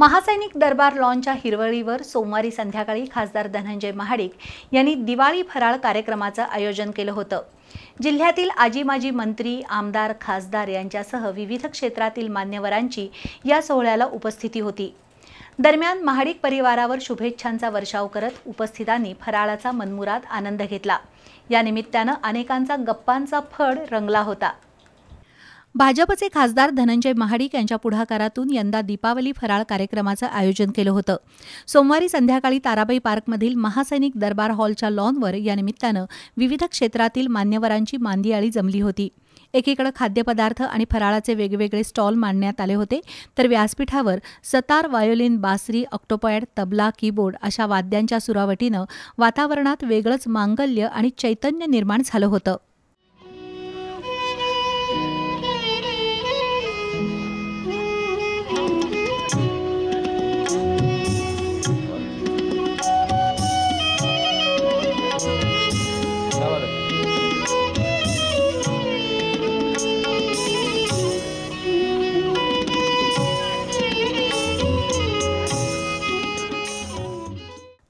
महासैनिक दरबार लॉनच्या हिरवळीवर सोमवारी संध्याकाळी खासदार धनंजय महाडिक यांनी दिवाळी फराळ कार्यक्रमाचं आयोजन केलं होतं जिल्ह्यातील आजी माजी मंत्री आमदार खासदार यांच्यासह विविध क्षेत्रातील मान्यवरांची या सोहळ्याला उपस्थिती होती दरम्यान महाडिक परिवारावर शुभेच्छांचा वर्षाव करत उपस्थितांनी फराळाचा मनमुराद आनंद घेतला या निमित्तानं अनेकांचा गप्पांचा फड रंगला होता भाजपचे खासदार धनंजय महाडिक यांच्या पुढाकारातून यंदा दीपावली फराळ कार्यक्रमाचं आयोजन केलं होतं सोमवारी संध्याकाळी ताराबाई पार्कमधील महासैनिक दरबार हॉलच्या लॉनवर या निमित्तानं विविध क्षेत्रातील मान्यवरांची मांदियाळी जमली होती एकीकडे खाद्यपदार्थ आणि फराळाचे वेगवेगळे स्टॉल मांडण्यात आले होते तर व्यासपीठावर सतार व्हायोलिन बासरी ऑक्टोपॅड तबला कीबोर्ड अशा वाद्यांच्या सुरावटीनं वातावरणात वेगळंच मांगल्य आणि चैतन्य निर्माण झालं होतं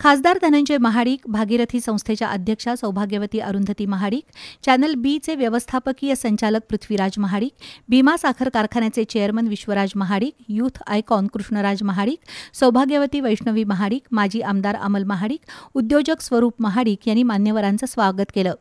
खासदार धनंजय महाडिक भागीरथी संस्थेच्या अध्यक्षा सौभाग्यवती अरुंधती महाडिक चॅनल बीचे व्यवस्थापकीय संचालक पृथ्वीराज महाडिक भीमा साखर कारखान्याचे chairman Vishwaraj Mahadik youth icon Krishnaraj Mahadik सौभाग्यवती वैष्णवी महाडिक माजी आमदार अमल महाडिक उद्योजक स्वरूप महाडिक यांनी मान्यवरांचं स्वागत केलं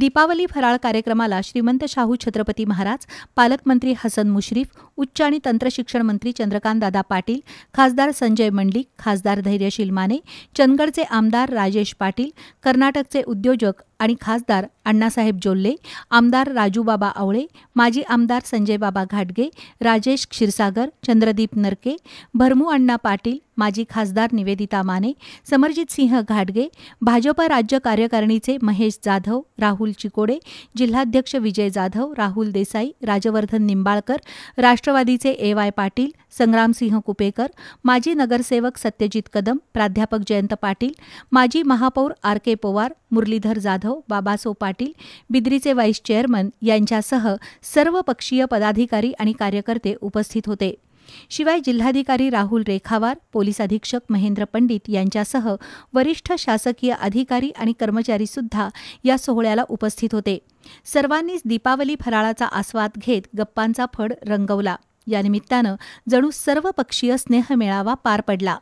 दीपावली फराळ कार्यक्रमाला श्रीमंत शाहू छत्रपती महाराज पालकमंत्री हसन मुश्रीफ उच्च आणि तंत्रशिक्षण मंत्री चंद्रकांत दादा पाटील खासदार संजय मंडलिक खासदार धैर्यशील माने चंद्र धनगरचे आमदार राजेश पाटील कर्नाटकचे उद्योजक आणि खासदार अण्णासाहेब जोल्ले आमदार राजूबाबा आवळे माजी आमदार संजय बाबा घाटगे राजेश क्षीरसागर चंद्रदीप नरके भरमू अण्णा पाटील माजी खासदार निवेदिता माने समरजित सिंह घाटगे भाजप राज्य कार्यकारिणीचे महेश जाधव राहुल चिकोडे जिल्हाध्यक्ष विजय जाधव राहुल देसाई राजवर्धन निंबाळकर राष्ट्रवादीचे ए वाय पाटील संग्रामसिंह कुपेकर माजी नगरसेवक सत्यजित कदम प्राध्यापक जयंत पाटील माजी महापौर आर के पवार मुरलीधर जाधव जाधव बाबासो पाटील बिद्रीचे व्हाईस चेअरमन यांच्यासह सर्व पक्षीय पदाधिकारी आणि कार्यकर्ते उपस्थित होते शिवाय जिल्हाधिकारी राहुल रेखावार पोलीस अधीक्षक महेंद्र पंडित यांच्यासह वरिष्ठ शासकीय अधिकारी आणि कर्मचारी सुद्धा या सोहळ्याला उपस्थित होते सर्वांनीच दीपावली फराळाचा आस्वाद घेत गप्पांचा फड रंगवला यानिमित्तानं जणू सर्व पक्षीय स्नेह मेळावा पार पडला